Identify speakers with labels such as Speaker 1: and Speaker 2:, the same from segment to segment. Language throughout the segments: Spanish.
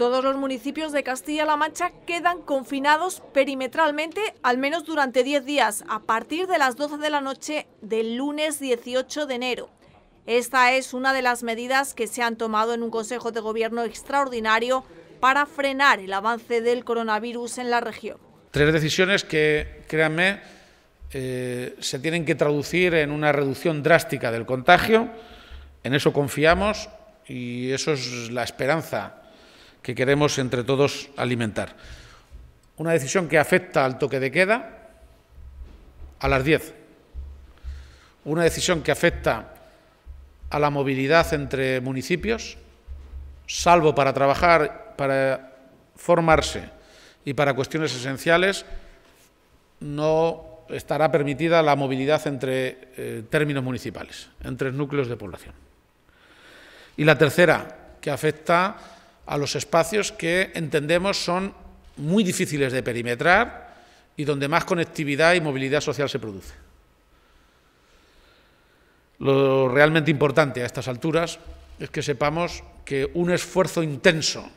Speaker 1: Todos los municipios de Castilla-La Mancha quedan confinados perimetralmente al menos durante 10 días, a partir de las 12 de la noche del lunes 18 de enero. Esta es una de las medidas que se han tomado en un Consejo de Gobierno extraordinario para frenar el avance del coronavirus en la región.
Speaker 2: Tres decisiones que, créanme, eh, se tienen que traducir en una reducción drástica del contagio. En eso confiamos y eso es la esperanza que queremos entre todos alimentar. Una decisión que afecta al toque de queda a las 10. Una decisión que afecta a la movilidad entre municipios, salvo para trabajar, para formarse y para cuestiones esenciales, no estará permitida la movilidad entre eh, términos municipales, entre núcleos de población. Y la tercera, que afecta a los espacios que entendemos son muy difíciles de perimetrar y donde más conectividad y movilidad social se produce. Lo realmente importante a estas alturas es que sepamos que un esfuerzo intenso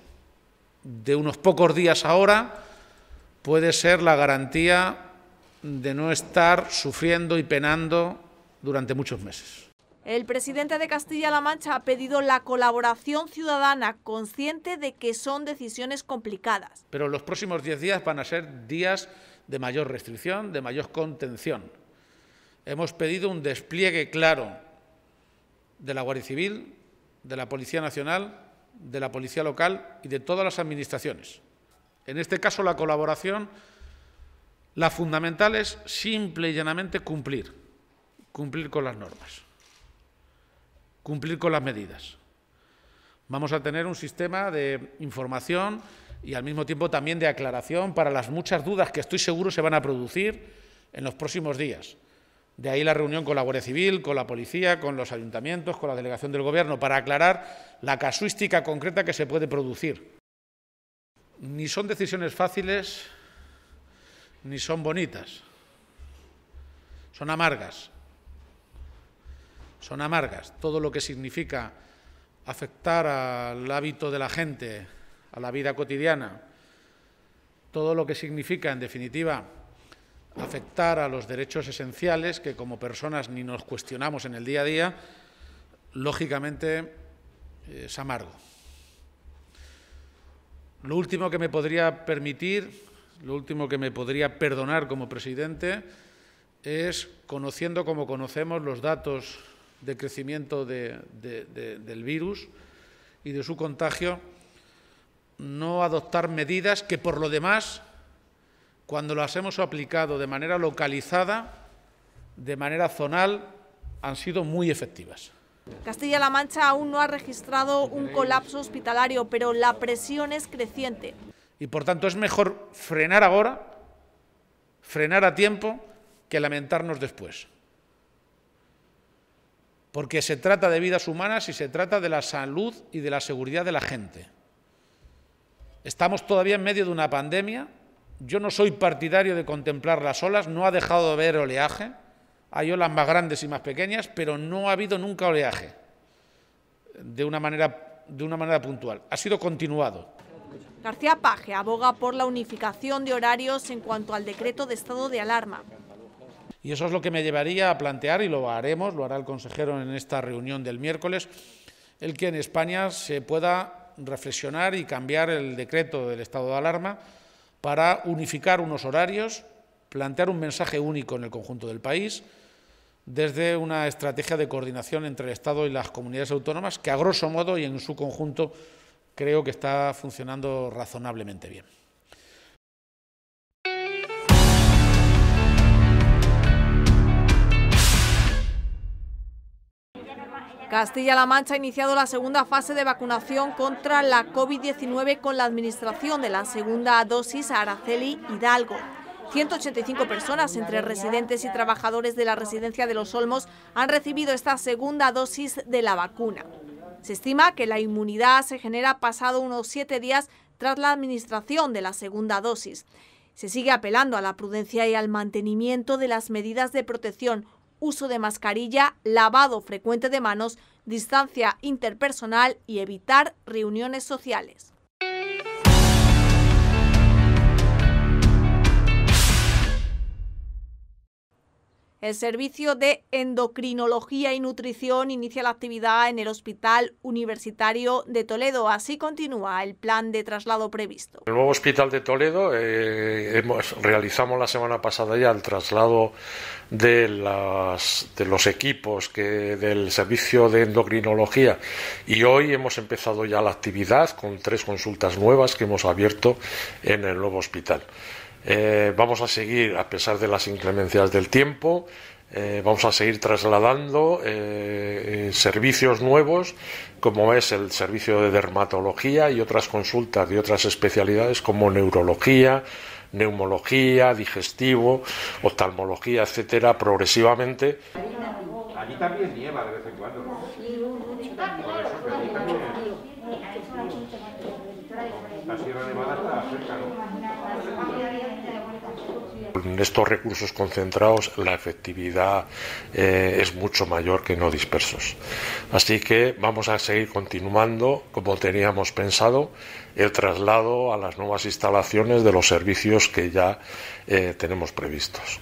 Speaker 2: de unos pocos días ahora puede ser la garantía de no estar sufriendo y penando durante muchos meses.
Speaker 1: El presidente de Castilla-La Mancha ha pedido la colaboración ciudadana, consciente de que son decisiones complicadas.
Speaker 2: Pero los próximos diez días van a ser días de mayor restricción, de mayor contención. Hemos pedido un despliegue claro de la Guardia Civil, de la Policía Nacional, de la Policía Local y de todas las administraciones. En este caso, la colaboración, la fundamental es simple y llanamente cumplir, cumplir con las normas cumplir con las medidas. Vamos a tener un sistema de información y al mismo tiempo también de aclaración para las muchas dudas que estoy seguro se van a producir en los próximos días. De ahí la reunión con la Guardia Civil, con la policía, con los ayuntamientos, con la delegación del Gobierno, para aclarar la casuística concreta que se puede producir. Ni son decisiones fáciles, ni son bonitas. Son amargas son amargas. Todo lo que significa afectar al hábito de la gente, a la vida cotidiana, todo lo que significa, en definitiva, afectar a los derechos esenciales que como personas ni nos cuestionamos en el día a día, lógicamente es amargo. Lo último que me podría permitir, lo último que me podría perdonar como presidente, es, conociendo como conocemos los datos de crecimiento del virus y de su contagio, no adoptar medidas que, por lo demás, cuando las hemos aplicado de manera localizada, de manera zonal, han sido muy efectivas.
Speaker 1: Castilla-La Mancha aún no ha registrado un colapso hospitalario, pero la presión es creciente.
Speaker 2: Y por tanto es mejor frenar ahora, frenar a tiempo, que lamentarnos después porque se trata de vidas humanas y se trata de la salud y de la seguridad de la gente. Estamos todavía en medio de una pandemia. Yo no soy partidario de contemplar las olas, no ha dejado de haber oleaje. Hay olas más grandes y más pequeñas, pero no ha habido nunca oleaje de una manera, puntual. Ha sido continuado.
Speaker 1: García Paje aboga por la unificación de horarios en cuanto al decreto de estado de alarma.
Speaker 2: Y eso es lo que me llevaría a plantear, y lo haremos, lo hará el consejero en esta reunión del miércoles, el que en España se pueda reflexionar y cambiar el decreto del estado de alarma para unificar unos horarios, plantear un mensaje único en el conjunto del país, desde una estrategia de coordinación entre el Estado y las comunidades autónomas, que a grosso modo y en su conjunto creo que está funcionando razonablemente bien.
Speaker 1: Castilla-La Mancha ha iniciado la segunda fase de vacunación contra la COVID-19 con la administración de la segunda dosis a Araceli Hidalgo. 185 personas, entre residentes y trabajadores de la residencia de los Olmos, han recibido esta segunda dosis de la vacuna. Se estima que la inmunidad se genera pasado unos siete días tras la administración de la segunda dosis. Se sigue apelando a la prudencia y al mantenimiento de las medidas de protección uso de mascarilla, lavado frecuente de manos, distancia interpersonal y evitar reuniones sociales. El servicio de endocrinología y nutrición inicia la actividad en el Hospital Universitario de Toledo. Así continúa el plan de traslado previsto.
Speaker 3: El nuevo Hospital de Toledo eh, hemos, realizamos la semana pasada ya el traslado de, los equipos del servicio de endocrinología y hoy hemos empezado ya la actividad con tres consultas nuevas que hemos abierto en el nuevo hospital. Eh, vamos a seguir, a pesar de las inclemencias del tiempo, eh, vamos a seguir trasladando eh, servicios nuevos, como es el servicio de dermatología y otras consultas de otras especialidades como neurología, neumología, digestivo, oftalmología, etcétera, progresivamente. Con estos recursos concentrados la efectividad eh, es mucho mayor que no dispersos. Así que vamos a seguir continuando como teníamos pensado el traslado a las nuevas instalaciones de los servicios que ya eh, tenemos previstos.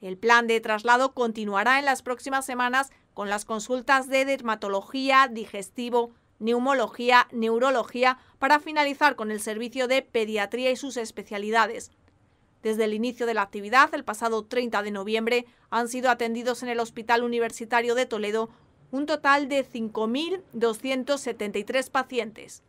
Speaker 1: El plan de traslado continuará en las próximas semanas con las consultas de dermatología, digestivo, neumología, neurología, para finalizar con el servicio de pediatría y sus especialidades. Desde el inicio de la actividad, el pasado 30 de noviembre, han sido atendidos en el Hospital Universitario de Toledo un total de 5.273 pacientes.